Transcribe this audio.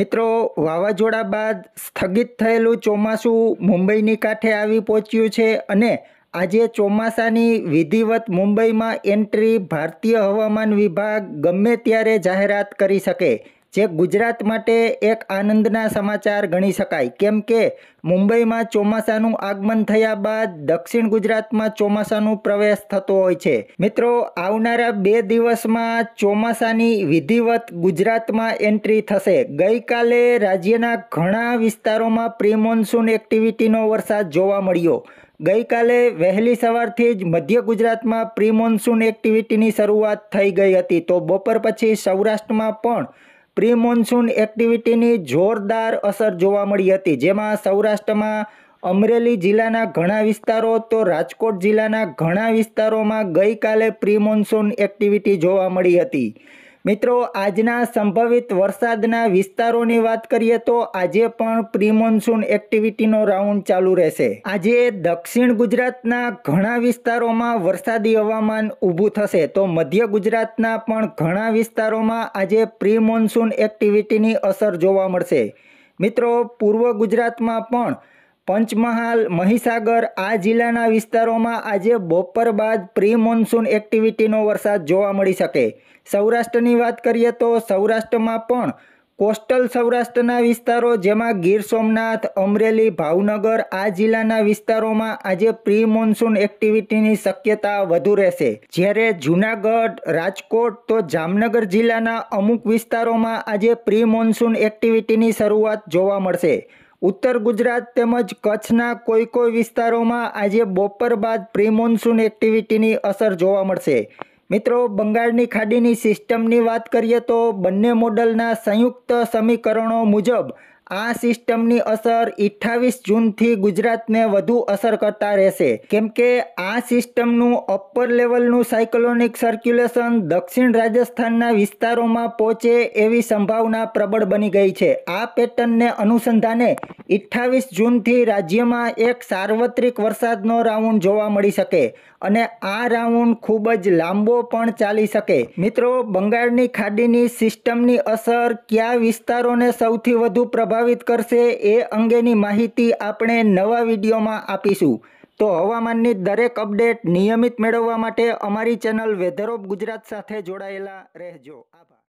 મિત્રો વાવાઝોડા બાદ સ્થગિત થયેલું ચોમાસું મુંબઈની કાંઠે આવી પહોંચ્યું છે અને આજે ચોમાસાની વિધિવત મુંબઈમાં એન્ટ્રી ભારતીય હવામાન વિભાગ ગમે ત્યારે જાહેરાત કરી શકે જે ગુજરાત માટે એક આનંદના સમાચાર ગણી શકાય કેમ કે મુંબઈમાં ચોમાસાનું આગમન થયા બાદ દક્ષિણ ગુજરાતમાં ચોમાસાનું પ્રવેશ થતો હોય છે મિત્રો આવનારા બે દિવસમાં ચોમાસાની વિધિવત ગુજરાતમાં એન્ટ્રી થશે ગઈકાલે રાજ્યના ઘણા વિસ્તારોમાં પ્રી એક્ટિવિટીનો વરસાદ જોવા મળ્યો ગઈકાલે વહેલી સવારથી જ મધ્ય ગુજરાતમાં પ્રી એક્ટિવિટીની શરૂઆત થઈ ગઈ હતી તો બપોર પછી સૌરાષ્ટ્રમાં પણ પ્રી મોન્સૂન એક્ટિવિટીની જોરદાર અસર જોવા મળી હતી જેમાં સૌરાષ્ટ્રમાં અમરેલી જિલ્લાના ઘણા વિસ્તારો તો રાજકોટ જિલ્લાના ઘણા વિસ્તારોમાં ગઈકાલે પ્રી મોન્સૂન એક્ટિવિટી જોવા મળી હતી મિત્રો આજના સંભવિત વરસાદના વિસ્તારોની વાત કરીએ તો આજે પણ પ્રિમોન્સૂન એક્ટિવિટીનો રાઉન્ડ ચાલુ રહેશે આજે દક્ષિણ ગુજરાતના ઘણા વિસ્તારોમાં વરસાદી હવામાન ઊભું થશે તો મધ્ય ગુજરાતના પણ ઘણા વિસ્તારોમાં આજે પ્રિમોન્સૂન એક્ટિવિટીની અસર જોવા મળશે મિત્રો પૂર્વ ગુજરાતમાં પણ પંચમહાલ મહીસાગર આ જિલ્લાના વિસ્તારોમાં આજે બપોર બાદ પ્રી મોન્સૂન એક્ટિવિટીનો વરસાદ જોવા મળી શકે સૌરાષ્ટ્રની વાત કરીએ તો સૌરાષ્ટ્રમાં પણ કોસ્ટલ સૌરાષ્ટ્રના વિસ્તારો જેમાં ગીર સોમનાથ અમરેલી ભાવનગર આ જિલ્લાના વિસ્તારોમાં આજે પ્રી મોન્સૂન એક્ટિવિટીની શક્યતા વધુ રહેશે જ્યારે જૂનાગઢ રાજકોટ તો જામનગર જિલ્લાના અમુક વિસ્તારોમાં આજે પ્રી મોન્સૂન એક્ટિવિટીની શરૂઆત જોવા મળશે ઉત્તર ગુજરાત તેમજ કચ્છના કોઈ કોઈ વિસ્તારોમાં આજે બપોર બાદ પ્રી મોન્સૂન એક્ટિવિટીની અસર જોવા મળશે મિત્રો બંગાળની ખાડીની સિસ્ટમની વાત કરીએ તો બંને મોડલના સંયુક્ત સમીકરણો મુજબ આ સિસ્ટમની અસર અઠ્ઠાવીસ જૂનથી ગુજરાતને વધુ અસર કરતા રહેશે કેમ કે આ સિસ્ટમનું અપર લેવલનું સાયકલોનિક સર્ક્યુલેશન દક્ષિણ રાજસ્થાનના વિસ્તારોમાં પહોંચે એવી સંભાવના પ્રબળ બની ગઈ છે આ પેટર્નને અનુસંધાને અઠ્ઠાવીસ જૂનથી રાજ્યમાં એક સાર્વત્રિક વરસાદનો રાઉન્ડ જોવા મળી શકે અને આ રાઉન્ડ ખૂબ જ લાંબો પણ ચાલી શકે મિત્રો બંગાળની ખાડીની સિસ્ટમની અસર કયા વિસ્તારોને સૌથી વધુ પ્રભાવ પ્રભાવિત કરશે એ અંગેની માહિતી આપણે નવા વિડીયોમાં આપીશું તો હવામાનની દરેક અપડેટ નિયમિત મેળવવા માટે અમારી ચેનલ વેધર ઓફ ગુજરાત સાથે જોડાયેલા રહેજો આભાર